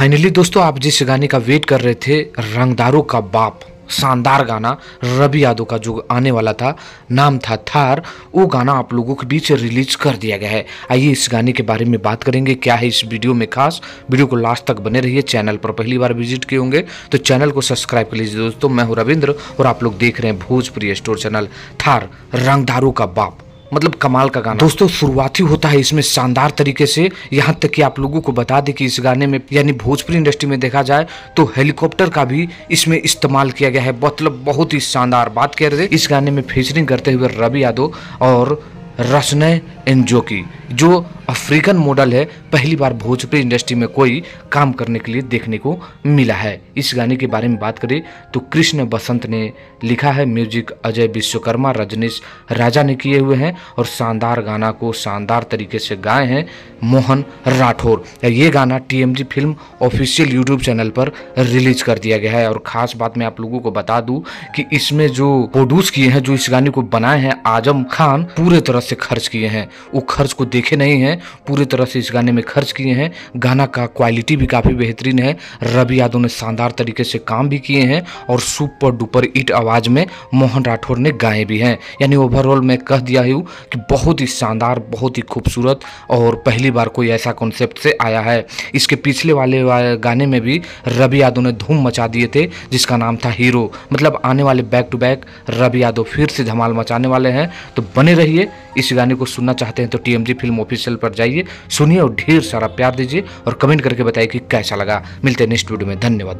finally दोस्तों आप जिस गाने का वेट कर रहे थे रंगदारों का बाप शानदार गाना रवि यादव का जो आने वाला था नाम था थार वो गाना आप लोगों के बीच रिलीज कर दिया गया है आइए इस गाने के बारे में बात करेंगे क्या है इस वीडियो में खास वीडियो को लास्ट तक बने रहिए चैनल पर पहली बार विजिट किए होंगे तो चैनल को सब्सक्राइब कर लीजिए दोस्तों मैं हूँ रविंद्र और आप लोग देख रहे हैं भोजप्रिय स्टोर चैनल थार रंगदारू का बाप मतलब कमाल का गाना दोस्तों शुरुआती होता है इसमें शानदार तरीके से यहाँ तक कि आप लोगों को बता दें कि इस गाने में यानी भोजपुरी इंडस्ट्री में देखा जाए तो हेलीकॉप्टर का भी इसमें इस्तेमाल किया गया है मतलब बहुत ही शानदार बात कह रहे थे इस गाने में फीचरिंग करते हुए रवि यादव और रसनय एनजो की जो अफ्रीकन मॉडल है पहली बार भोजपुरी इंडस्ट्री में कोई काम करने के लिए देखने को मिला है इस गाने के बारे में बात करें तो कृष्ण बसंत ने लिखा है म्यूजिक अजय विश्वकर्मा रजनीश राजा ने किए हुए हैं और शानदार गाना को शानदार तरीके से गाए हैं मोहन राठौर ये गाना TMG film official YouTube channel पर रिलीज कर दिया गया है और खास बात मैं आप लोगों को बता दू कि इसमें जो प्रोड्यूस किए हैं जो इस गाने को बनाए हैं आजम खान पूरे तरह से खर्च किए हैं वो खर्च को देख देखे नहीं हैं पूरी तरह से इस गाने में खर्च किए हैं गाना का क्वालिटी भी काफ़ी बेहतरीन है रवि यादव ने शानदार तरीके से काम भी किए हैं और सुपर डुपर इट आवाज़ में मोहन राठौर ने गाए भी हैं यानी ओवरऑल मैं कह दिया हूँ कि बहुत ही शानदार बहुत ही खूबसूरत और पहली बार कोई ऐसा कॉन्सेप्ट से आया है इसके पिछले वाले गाने में भी रवि यादव ने धूम मचा दिए थे जिसका नाम था हीरो मतलब आने वाले back to back Ravi Yadav फिर से धमाल मचाने वाले हैं तो बने रहिए इस गाने को सुनना चाहते हैं तो टी फिल्म फिल्म ऑफिशियल पर जाइए सुनिए और ढेर सारा प्यार दीजिए और कमेंट करके बताइए कि कैसा लगा मिलते हैं नेक्स्ट वीडियो में धन्यवाद